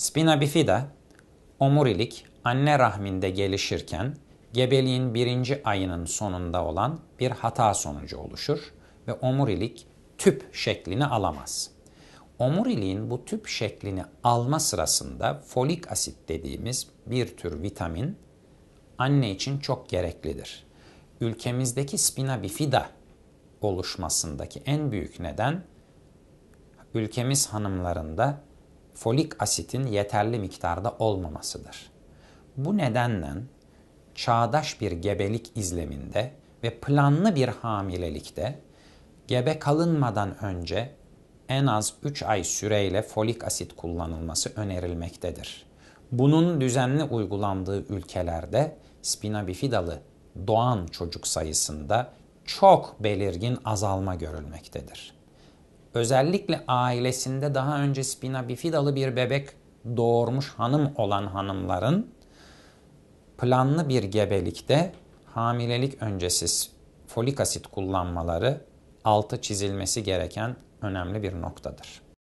Spina bifida, omurilik anne rahminde gelişirken gebeliğin birinci ayının sonunda olan bir hata sonucu oluşur ve omurilik tüp şeklini alamaz. Omuriliğin bu tüp şeklini alma sırasında folik asit dediğimiz bir tür vitamin anne için çok gereklidir. Ülkemizdeki spina bifida oluşmasındaki en büyük neden ülkemiz hanımlarında folik asitin yeterli miktarda olmamasıdır. Bu nedenle çağdaş bir gebelik izleminde ve planlı bir hamilelikte gebe kalınmadan önce en az 3 ay süreyle folik asit kullanılması önerilmektedir. Bunun düzenli uygulandığı ülkelerde spina bifidalı doğan çocuk sayısında çok belirgin azalma görülmektedir özellikle ailesinde daha önce spina bifidalı bir bebek doğurmuş hanım olan hanımların planlı bir gebelikte hamilelik öncesiz folik asit kullanmaları altı çizilmesi gereken önemli bir noktadır.